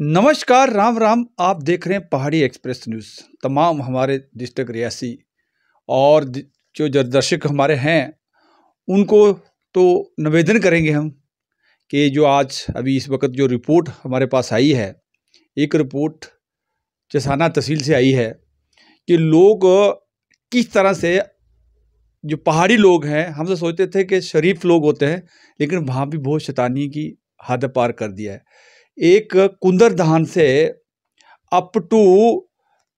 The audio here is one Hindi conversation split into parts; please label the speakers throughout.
Speaker 1: नमस्कार राम राम आप देख रहे हैं पहाड़ी एक्सप्रेस न्यूज़ तमाम हमारे डिस्ट्रिक्ट रियासी और जो दर्शक हमारे हैं उनको तो निवेदन करेंगे हम कि जो आज अभी इस वक्त जो रिपोर्ट हमारे पास आई है एक रिपोर्ट जसाना तहसील से आई है कि लोग किस तरह से जो पहाड़ी लोग हैं हम तो सोचते थे कि शरीफ लोग होते हैं लेकिन वहाँ भी बहुत शैतानी की हद पार कर दिया है एक कुंदर धान से up to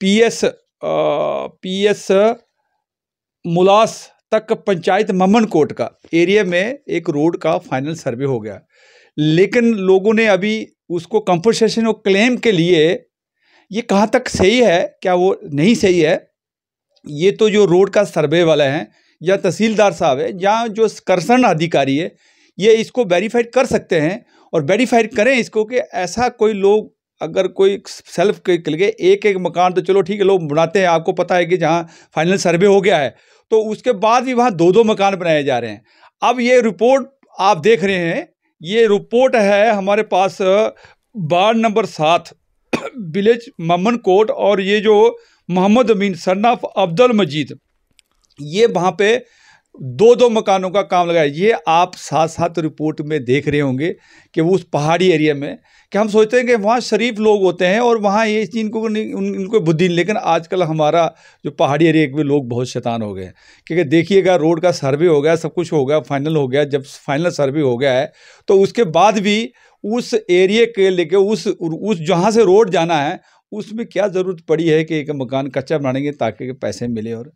Speaker 1: P S P S मुलास तक पंचायत ममन कोट का एरिया में एक रोड का फाइनल सर्वे हो गया लेकिन लोगों ने अभी उसको कंपनसेशन और क्लेम के लिए ये कहाँ तक सही है क्या वो नहीं सही है ये तो जो रोड का सर्वे वाला है या तहसीलदार साहब है या जो कर्षण अधिकारी है ये इसको वेरीफाइड कर सकते हैं और वेरीफाई करें इसको कि ऐसा कोई लोग अगर कोई सेल्फ के लिए एक एक मकान तो चलो ठीक है लोग बनाते हैं आपको पता है कि जहाँ फाइनल सर्वे हो गया है तो उसके बाद भी वहाँ दो दो मकान बनाए जा रहे हैं अब ये रिपोर्ट आप देख रहे हैं ये रिपोर्ट है हमारे पास वार्ड नंबर सात विलेज ममन कोट और ये जो मोहम्मद अमीन सन्नाफ़ अब्दुल मजीद ये वहाँ पे दो दो मकानों का काम लगाया ये आप साथ साथ रिपोर्ट में देख रहे होंगे कि वो उस पहाड़ी एरिया में कि हम सोचते हैं कि वहाँ शरीफ लोग होते हैं और वहाँ ये चीज को उन, उनको बुद्धि नहीं लेकिन आजकल हमारा जो पहाड़ी एरिया के भी लोग बहुत शैतान हो गए हैं क्योंकि देखिएगा रोड का सर्वे हो गया सब कुछ हो गया फाइनल हो गया जब फाइनल सर्वे हो गया है तो उसके बाद भी उस एरिए के लेके उस उस जहाँ से रोड जाना है उसमें क्या ज़रूरत पड़ी है कि एक मकान कच्चा बनाएंगे ताकि पैसे मिले और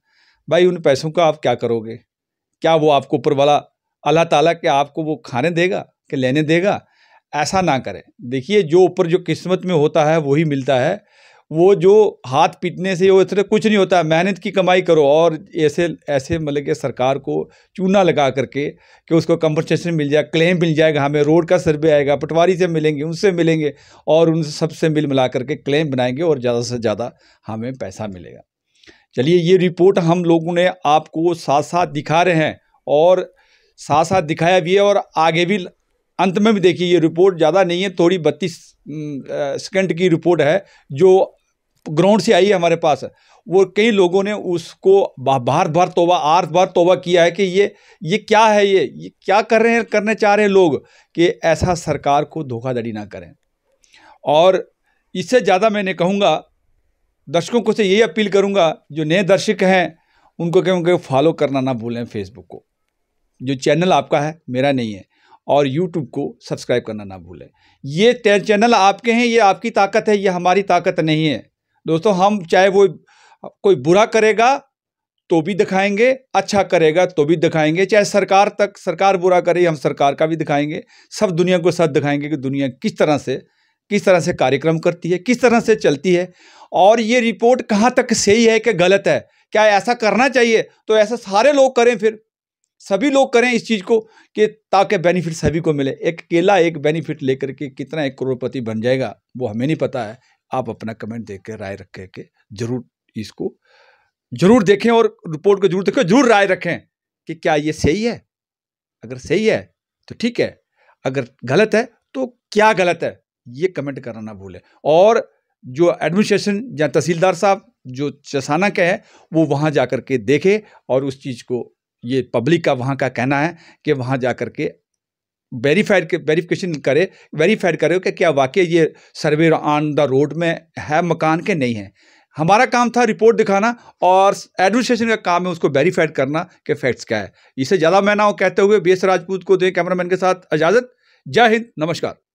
Speaker 1: भाई उन पैसों का आप क्या करोगे क्या वो आपको ऊपर वाला अल्लाह ताला के आपको वो खाने देगा कि लेने देगा ऐसा ना करें देखिए जो ऊपर जो किस्मत में होता है वही मिलता है वो जो हाथ पीटने से वो इतने कुछ नहीं होता मेहनत की कमाई करो और ऐसे ऐसे मतलब कि सरकार को चूना लगा करके कि उसको कंपनसेशन मिल जाए क्लेम मिल जाएगा हमें रोड का सर्वे आएगा पटवारी से मिलेंगे उनसे मिलेंगे और उन सबसे मिल मिला करके क्लेम बनाएंगे और ज़्यादा से ज़्यादा हमें पैसा मिलेगा चलिए ये रिपोर्ट हम लोगों ने आपको साथ साथ दिखा रहे हैं और साथ साथ दिखाया भी है और आगे भी अंत में भी देखिए ये रिपोर्ट ज़्यादा नहीं है थोड़ी बत्तीस सेकंड की रिपोर्ट है जो ग्राउंड से आई है हमारे पास वो कई लोगों ने उसको बार बार तोबा आठ बार तोबा किया है कि ये ये क्या है ये ये क्या कर रहे हैं करने चाह रहे हैं लोग कि ऐसा सरकार को धोखाधड़ी ना करें और इससे ज़्यादा मैंने कहूँगा दर्शकों को से यही अपील करूँगा जो नए दर्शक हैं उनको क्योंकि फॉलो करना ना भूलें फेसबुक को जो चैनल आपका है मेरा नहीं है और यूट्यूब को सब्सक्राइब करना ना भूलें ये चैनल आपके हैं ये आपकी ताकत है ये हमारी ताकत नहीं है दोस्तों हम चाहे वो कोई बुरा करेगा तो भी दिखाएंगे अच्छा करेगा तो भी दिखाएंगे चाहे सरकार तक सरकार बुरा करे हम सरकार का भी दिखाएंगे सब दुनिया को साथ दिखाएंगे कि दुनिया किस तरह से किस तरह से कार्यक्रम करती है किस तरह से चलती है और ये रिपोर्ट कहाँ तक सही है कि गलत है क्या ऐसा करना चाहिए तो ऐसा सारे लोग करें फिर सभी लोग करें इस चीज़ को कि ताकि बेनिफिट सभी को मिले एक केला एक बेनिफिट लेकर के कितना एक करोड़पति बन जाएगा वो हमें नहीं पता है आप अपना कमेंट देख के राय रख के जरूर इसको जरूर देखें और रिपोर्ट को जरूर देखें जरूर राय रखें कि क्या ये सही है अगर सही है तो ठीक है अगर गलत है तो क्या गलत है ये कमेंट करना ना भूलें और जो एडमिनिस्ट्रेशन या तहसीलदार साहब जो चसाना के हैं वो वहाँ जा कर के देखे और उस चीज़ को ये पब्लिक का वहाँ का कहना है कि वहाँ जा कर के वेरीफाइड वेरीफिकेशन करे वेरीफाइड करे कि क्या वाकई ये सर्वे ऑन द रोड में है मकान के नहीं है हमारा काम था रिपोर्ट दिखाना और एडमिनिस्ट्रेशन का काम है उसको वेरीफाइड करना कि फैक्ट्स क्या है इसे ज़्यादा मैं ना कहते हुए बी एस राजपूत को दें कैमरामैन के साथ इजाज़त जय हिंद नमस्कार